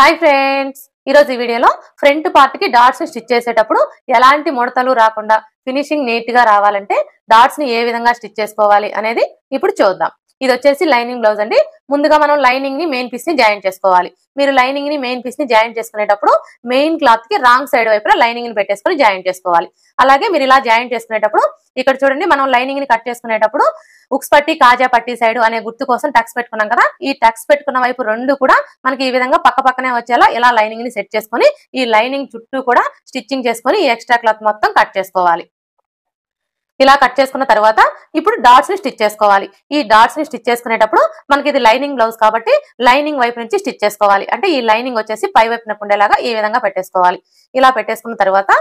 hi friends ఈరోజు ఈ వీడియోలో ఫ్రంట్ పార్ట్ కి డాట్స్ స్టిచ్ చేసేటప్పుడు ఎలాంటి ముడతలు రాకుండా ఫినిషింగ్ నీట్ గా రావాలంటే డాట్స్ ని ఏ విధంగా స్టిచ్ చేసుకోవాలి అనేది ఇప్పుడు చూద్దాం ఇది వచ్చేసి లైనింగ్ బ్లౌజ్ అండి ముందుగా మనం లైనింగ్ ని మెయిన్ పీస్ ని జాయిన్ చేసుకోవాలి మీరు లైనింగ్ ని మెయిన్ పీస్ ని జాయిన్ చేసుకునేటప్పుడు మెయిన్ క్లాత్ కి రాంగ్ సైడ్ వైపు లైనింగ్ ని పెట్టేసుకుని జాయిన్ చేసుకోవాలి అలాగే మీరు ఇలా జాయిన్ చేసుకునేటప్పుడు ఇక్కడ చూడండి మనం లైనింగ్ ని కట్ చేసుకునేటప్పుడు ఉక్స్ పట్టి కాజా పట్టి సైడ్ అనే గుర్తు కోసం టక్స్ పెట్టుకున్నాం కదా ఈ టక్స్ పెట్టుకున్న వైపు రెండు కూడా మనకి ఈ విధంగా పక్క పక్కనే వచ్చేలా ఇలా లైనింగ్ ని సెట్ చేసుకుని ఈ లైనింగ్ చుట్టూ కూడా స్టిచ్చింగ్ చేసుకుని ఈ ఎక్స్ట్రా క్లాత్ మొత్తం కట్ చేసుకోవాలి ఇలా కట్ చేసుకున్న తర్వాత ఇప్పుడు డాట్స్ ని స్టిచ్ చేసుకోవాలి ఈ డాట్స్ ని స్టిచ్ చేసుకునేటప్పుడు మనకి ఇది లైనింగ్ బ్లౌజ్ కాబట్టి లైనింగ్ వైపు నుంచి స్టిచ్ చేసుకోవాలి అంటే ఈ లైనింగ్ వచ్చేసి పై వైపున ఉండేలాగా ఈ విధంగా పెట్టేసుకోవాలి ఇలా పెట్టేసుకున్న తర్వాత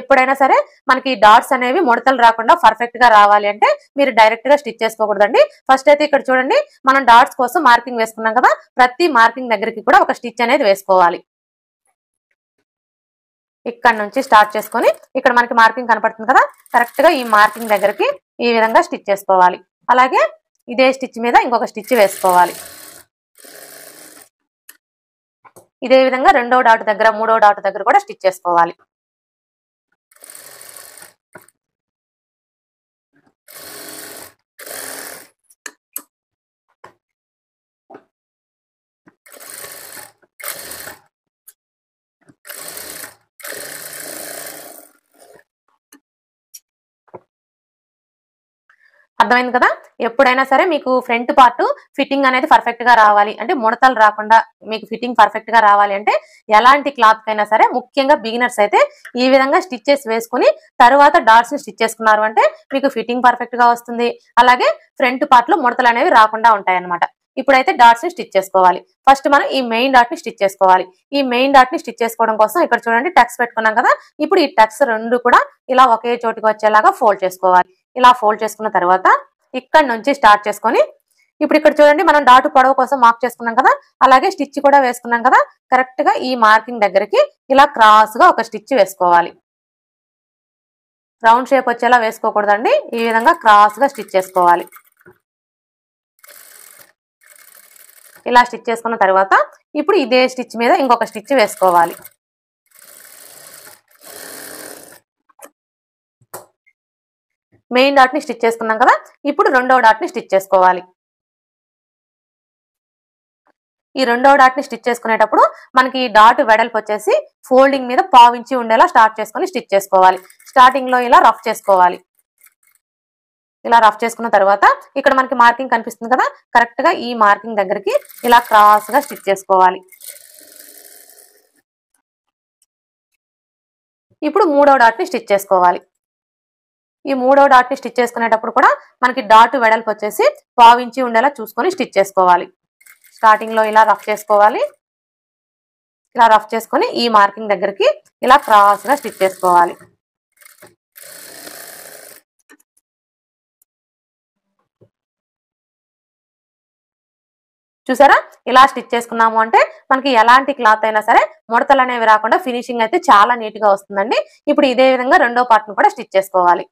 ఎప్పుడైనా సరే మనకి డాట్స్ అనేవి ముడతలు రాకుండా పర్ఫెక్ట్ గా రావాలి అంటే మీరు డైరెక్ట్ గా స్టిచ్ చేసుకోకూడదండి ఫస్ట్ అయితే ఇక్కడ చూడండి మనం డాట్స్ కోసం మార్కింగ్ వేసుకున్నాం కదా ప్రతి మార్కింగ్ దగ్గరికి కూడా ఒక స్టిచ్ అనేది వేసుకోవాలి ఇక్కడ నుంచి స్టార్ట్ చేసుకొని ఇక్కడ మనకి మార్కింగ్ కనపడుతుంది కదా కరెక్ట్ గా ఈ మార్కింగ్ దగ్గరికి ఈ విధంగా స్టిచ్ చేసుకోవాలి అలాగే ఇదే స్టిచ్ మీద ఇంకొక స్టిచ్ వేసుకోవాలి ఇదే విధంగా రెండో డాట్ దగ్గర మూడో డాట్ దగ్గర కూడా స్టిచ్ చేసుకోవాలి అర్థమైంది కదా ఎప్పుడైనా సరే మీకు ఫ్రంట్ పార్ట్ ఫిట్టింగ్ అనేది పర్ఫెక్ట్ గా రావాలి అంటే ముడతలు రాకుండా మీకు ఫిట్టింగ్ పర్ఫెక్ట్ గా రావాలి అంటే ఎలాంటి క్లాత్ కైనా సరే ముఖ్యంగా బిగినర్స్ అయితే ఈ విధంగా స్టిచ్చెస్ వేసుకుని తర్వాత డాట్స్ ని స్టిచ్ చేసుకున్నారు అంటే మీకు ఫిట్టింగ్ పర్ఫెక్ట్ గా వస్తుంది అలాగే ఫ్రంట్ పార్ట్ లో ముడతలు అనేవి రాకుండా ఉంటాయి అనమాట ఇప్పుడైతే డాట్స్ ని స్టిచ్ చేసుకోవాలి ఫస్ట్ మనం ఈ మెయిన్ డాట్ ని స్టిచ్ చేసుకోవాలి ఈ మెయిన్ డాట్ ని స్టిచ్ చేసుకోవడం కోసం ఇక్కడ చూడండి టక్స్ పెట్టుకున్నాం కదా ఇప్పుడు ఈ టక్స్ రెండు కూడా ఇలా ఒకే చోటుకి వచ్చేలాగా ఫోల్డ్ చేసుకోవాలి ఇలా ఫోల్డ్ చేసుకున్న తర్వాత ఇక్కడ నుంచి స్టార్ట్ చేసుకొని ఇప్పుడు ఇక్కడ చూడండి మనం డాటు పొడవ కోసం మార్క్ చేసుకున్నాం కదా అలాగే స్టిచ్ కూడా వేసుకున్నాం కదా కరెక్ట్ గా ఈ మార్కింగ్ దగ్గరికి ఇలా క్రాస్ గా ఒక స్టిచ్ వేసుకోవాలి రౌండ్ షేప్ వచ్చేలా వేసుకోకూడదండి ఈ విధంగా క్రాస్ గా స్టిచ్ చేసుకోవాలి ఇలా స్టిచ్ చేసుకున్న తర్వాత ఇప్పుడు ఇదే స్టిచ్ మీద ఇంకొక స్టిచ్ వేసుకోవాలి మెయిన్ డాట్ని స్టిచ్ చేసుకున్నాం కదా ఇప్పుడు రెండవ డాట్ని స్టిచ్ చేసుకోవాలి ఈ రెండవ డాట్ని స్టిచ్ చేసుకునేటప్పుడు మనకి ఈ డాట్ వెడల్పు వచ్చేసి ఫోల్డింగ్ మీద పావించి ఉండేలా స్టార్ట్ చేసుకుని స్టిచ్ చేసుకోవాలి స్టార్టింగ్లో ఇలా రఫ్ చేసుకోవాలి ఇలా రఫ్ చేసుకున్న తర్వాత ఇక్కడ మనకి మార్కింగ్ కనిపిస్తుంది కదా కరెక్ట్గా ఈ మార్కింగ్ దగ్గరికి ఇలా క్రాస్గా స్టిచ్ చేసుకోవాలి ఇప్పుడు మూడవ డాట్ని స్టిచ్ చేసుకోవాలి ఈ మూడో డాట్ ని స్టిచ్ చేసుకునేటప్పుడు కూడా మనకి డాట్ వెడల్పు వచ్చేసి పావించి ఉండేలా చూసుకొని స్టిచ్ చేసుకోవాలి స్టార్టింగ్ లో ఇలా రఫ్ చేసుకోవాలి ఇలా రఫ్ చేసుకొని ఈ మార్కింగ్ దగ్గరికి ఇలా క్రాస్ గా స్టిచ్ చేసుకోవాలి చూసారా ఇలా స్టిచ్ చేసుకున్నాము అంటే మనకి ఎలాంటి క్లాత్ అయినా సరే ముడతలు అనేవి రాకుండా ఫినిషింగ్ అయితే చాలా నీట్ గా వస్తుందండి ఇప్పుడు ఇదే విధంగా రెండో పార్ట్ను కూడా స్టిచ్ చేసుకోవాలి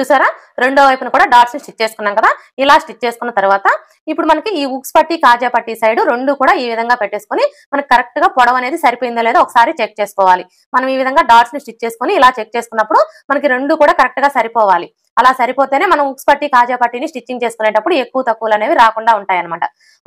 చూసారా రెండో వైపున కూడా డాట్స్ స్టిచ్ చేసుకున్నాం కదా ఇలా స్టిచ్ చేసుకున్న తర్వాత ఇప్పుడు మనకి ఈ ఉక్స్ పట్టి కాజా పట్టి సైడ్ రెండు కూడా ఈ విధంగా పెట్టేసుకుని మనకి కరెక్ట్ గా పొడవు అనేది సరిపోయిందో లేదో ఒకసారి చెక్ చేసుకోవాలి మనం ఈ విధంగా డాట్స్ ని స్టిచ్ చేసుకుని ఇలా చెక్ చేసుకున్నప్పుడు మనకి రెండు కూడా కరెక్ట్ గా సరిపోవాలి అలా సరిపోతేనే మనం ఉక్స్ పట్టి కాజా పట్టిని స్టిచ్చింగ్ చేసుకునేటప్పుడు ఎక్కువ తక్కువలు అనేవి రాకుండా ఉంటాయన్నమాట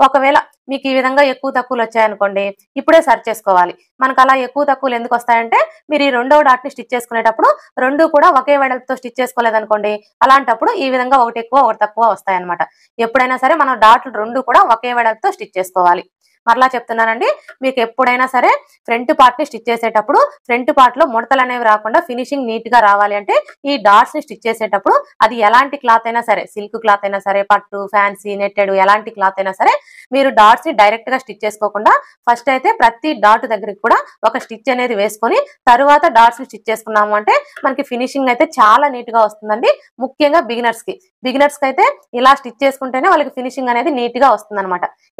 ఒకవేళ మీకు ఈ విధంగా ఎక్కువ తక్కువలు వచ్చాయనుకోండి ఇప్పుడే సర్చ్ చేసుకోవాలి మనకు అలా ఎక్కువ తక్కువలు ఎందుకు వస్తాయంటే మీరు ఈ రెండవ డాట్ ని స్టిచ్ చేసుకునేటప్పుడు రెండు కూడా ఒకే వెడల్తో స్టిచ్ చేసుకోలేదనుకోండి అలాంటప్పుడు ఈ విధంగా ఒకటి ఎక్కువ ఒకటి తక్కువ వస్తాయన్నమాట ఎప్పుడైనా సరే మనం డాట్లు రెండు కూడా ఒకే వెడల్తో స్టిచ్ చేసుకోవాలి మరలా చెప్తున్నానండి మీకు ఎప్పుడైనా సరే ఫ్రంట్ పార్ట్ ని స్టిచ్ చేసేటప్పుడు ఫ్రంట్ పార్ట్ లో ముడతలు అనేవి రాకుండా ఫినిషింగ్ నీట్ గా రావాలి అంటే ఈ డాట్స్ ని స్టిచ్ చేసేటప్పుడు అది ఎలాంటి క్లాత్ అయినా సరే సిల్క్ క్లాత్ అయినా సరే పట్టు ఫ్యాన్సీ నెట్టెడ్ ఎలాంటి క్లాత్ అయినా సరే మీరు డాట్స్ ని డైరెక్ట్ గా స్టిచ్ చేసుకోకుండా ఫస్ట్ అయితే ప్రతి డాట్ దగ్గరికి కూడా ఒక స్టిచ్ అనేది వేసుకొని తరువాత డాట్స్ ని స్టిచ్ చేసుకున్నాము అంటే మనకి ఫినిషింగ్ అయితే చాలా నీట్ గా వస్తుందండి ముఖ్యంగా బిగినర్స్ కి బిగినర్స్ కి అయితే ఇలా స్టిచ్ చేసుకుంటేనే వాళ్ళకి ఫినిషింగ్ అనేది నీట్ గా వస్తుంది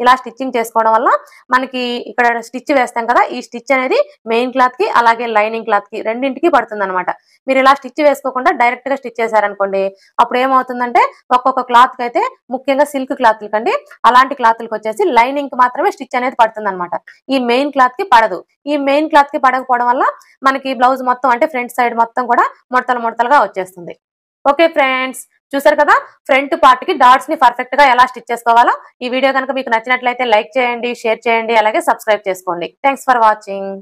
ఇలా స్టిచ్చింగ్ చేసుకోవడం వల్ల మనకి ఇక్కడ స్టిచ్ వేస్తాం కదా ఈ స్టిచ్ అనేది మెయిన్ క్లాత్ కి అలాగే లైనింగ్ క్లాత్ కి రెండింటికి పడుతుంది అనమాట మీరు ఇలా స్టిచ్ వేసుకోకుండా డైరెక్ట్ గా స్టిచ్ చేశారనుకోండి అప్పుడు ఏమవుతుందంటే ఒక్కొక్క క్లాత్ కి అయితే ముఖ్యంగా సిల్క్ క్లాత్ కండి అలాంటి క్లాత్లకు వచ్చేసి లైనింగ్ కి మాత్రమే స్టిచ్ అనేది పడుతుంది అనమాట ఈ మెయిన్ క్లాత్ కి పడదు ఈ మెయిన్ క్లాత్ కి పడకపోవడం వల్ల మనకి బ్లౌజ్ మొత్తం అంటే ఫ్రంట్ సైడ్ మొత్తం కూడా ముడతలు ముడతలుగా వచ్చేస్తుంది ఓకే ఫ్రెండ్స్ చూసారు కదా ఫ్రంట్ పార్ట్ కి డాట్స్ ని పర్ఫెక్ట్ గా ఎలా స్టిచ్ చేసుకోవాలో ఈ వీడియో కనుక మీకు నచ్చినట్లయితే లైక్ చేయండి షేర్ చేయండి అలాగే సబ్స్క్రైబ్ చేసుకోండి థ్యాంక్స్ ఫర్ వాచింగ్